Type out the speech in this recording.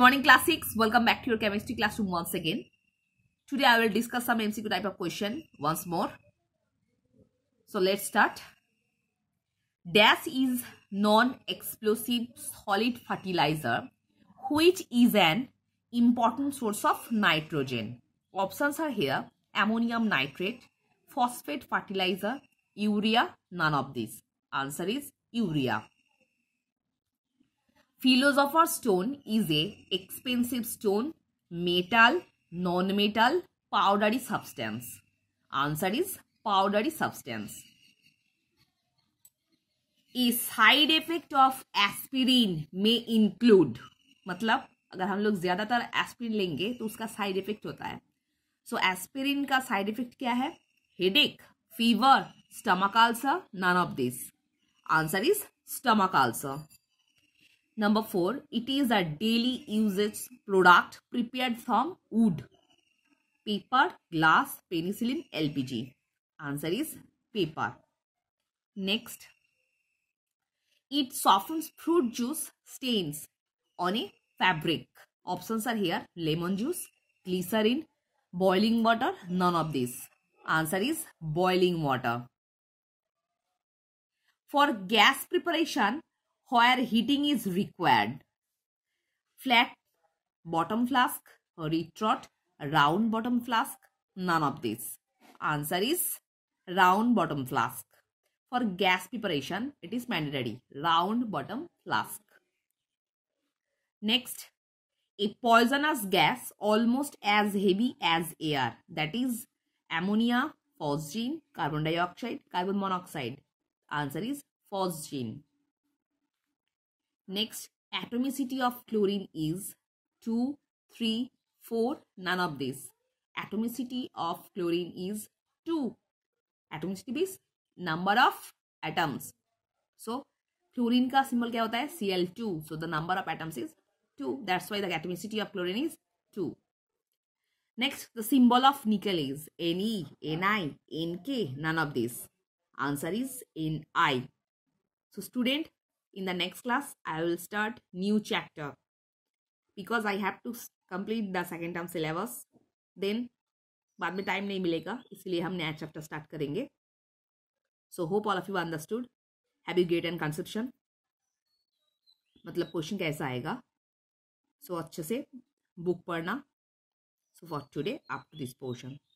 morning classics. welcome back to your chemistry classroom once again today i will discuss some mcq type of question once more so let's start dash is non-explosive solid fertilizer which is an important source of nitrogen options are here ammonium nitrate phosphate fertilizer urea none of these answer is urea philosopher stone is a expensive stone metal non-metal powdery substance answer is powdery substance a side effect of aspirin may include मतलब अगर हम लोग ज़्यादातर aspirin लेंगे तो उसका side effect होता है सो so, एस्पिरिन का साइड इफेक्ट क्या है headache fever stomach ulcer none of this answer is stomach ulcer Number four, it is a daily usage product prepared from wood, paper, glass, penicillin, LPG. Answer is paper. Next, it softens fruit juice stains on a fabric. Options are here lemon juice, glycerin, boiling water, none of these. Answer is boiling water. For gas preparation, where heating is required. Flat bottom flask, retrot, round bottom flask, none of this. Answer is round bottom flask. For gas preparation, it is mandatory, round bottom flask. Next, a poisonous gas almost as heavy as air, that is ammonia, phosgene, carbon dioxide, carbon monoxide. Answer is phosgene. Next, atomicity of chlorine is 2, 3, 4, none of this. Atomicity of chlorine is 2. Atomicity is number of atoms. So, chlorine ka symbol is Cl2. So, the number of atoms is 2. That's why the atomicity of chlorine is 2. Next, the symbol of nickel is Ni, Ni, Nk, none of this. Answer is Ni. So, student, in the next class i will start new chapter because i have to complete the second term syllabus then बाद में time नहीं मिलेगा इसलिए हम नया chapter start करेंगे so hope all of you understood have you get an conception मतलब question कैसा आएगा सो so, अच्छे से बुक पढ़ना so for today after this portion